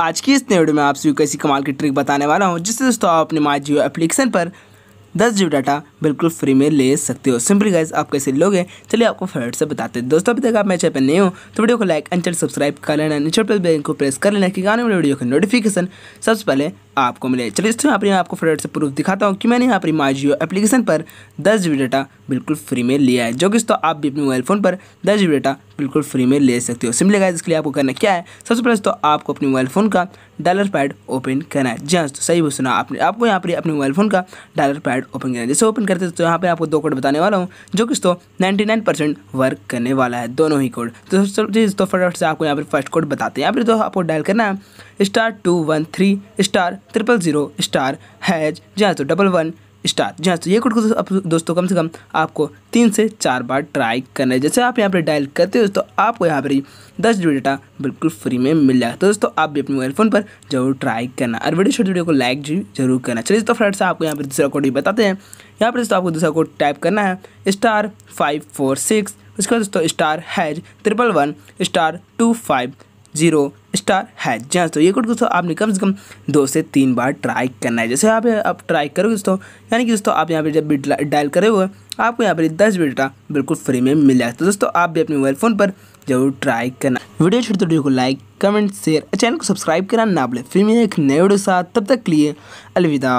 आज की इस वीडियो में आप सभी को ऐसी कमाल की ट्रिक बताने वाला हूँ जिससे दोस्तों आप अपने माई जियो एप्लीकेशन पर दस जीबी डाटा बिल्कुल फ्री में ले सकते हो सिंपली गाइज आप कैसे लोगे चलिए आपको फेवरेट से बताते हैं दोस्तों अभी तक आप मेरे चैनल पर नहीं हो तो वीडियो को लाइक एंड सब्सक्राइब कर लेना नीचे बेल को प्रेस कर लेना कि गाने वाले वीडियो का नोटिफिकेशन सबसे पहले आपको मिले चलिए इसमें यहाँ पर मैं आपको फ्रेड से प्रूफ दिखाता हूँ कि मैंने यहाँ पर माई जियो एप्लीकेशन पर दस जी डाटा बिल्कुल फ्री में लिया है जो कि तो आप भी अपने मोबाइल फ़ोन पर दस जी डाटा बिल्कुल फ्री में ले सकते हो सिंपली गाइस इसके लिए आपको करना क्या है सबसे पहले दोस्तों आपको अपने मोबाइल फ़ोन का डॉलर पैड ओपन करना है जी हाँ तो सही वो सुना आपने आपको यहाँ पर अपने मोबाइल फ़ोन का डॉलर पैड ओपन करना है जैसे ओपन करते तो यहाँ पर आपको दो कोड बताने वाला हूँ जो कि तो नाइन्टी नाइन परसेंट वर्क करने वाला है दोनों ही कोड तो दोस्तों फटाफट से आपको यहाँ पर फर्स्ट कोड बताते हैं यहाँ पर दोस्तों आपको डायल करना है star two one three star triple zero star hash जहाँ तो डबल वन स्टार जहाँ तो ये कोड को दोस्तों कम से कम आपको तीन से चार बार ट्राई करना है जैसे आप यहाँ पर डायल करते हो दोस्तों आपको यहाँ पर दस जी डाटा बिल्कुल फ्री में मिल जाएगा तो दोस्तों आप भी अपने मोबाइल फ़ोन पर जरूर ट्राई करना और वीडियो छोटी वीडियो को लाइक जी जरूर करना चलिए दोस्तों फ्रेंड्स आपको यहाँ पर दूसरा कोड भी बताते हैं यहाँ पर दोस्तों आपको दूसरा कोड टाइप करना है स्टार फाइव फोर सिक्स उसके बाद दोस्तों star hash triple one star two five zero star है जहाँ तो ये कोड दोस्तों आपने कम से कम दो से तीन बार ट्राई करना है जैसे आप आप ट्राई करोगे दोस्तों यानी कि दोस्तों आप यहाँ पर जब बिट डायल करे हुए आपको यहाँ पर दस डाटा बिल्कुल फ्री में मिल जाए तो दोस्तों आप भी अपने मोबाइल फ़ोन पर जरूर ट्राई करना वीडियो छोटे वीडियो को लाइक कमेंट शेयर चैनल को सब्सक्राइब करना ना बोले फिर मेरे एक नए वीडियो साथ तब तक लिए अलविदा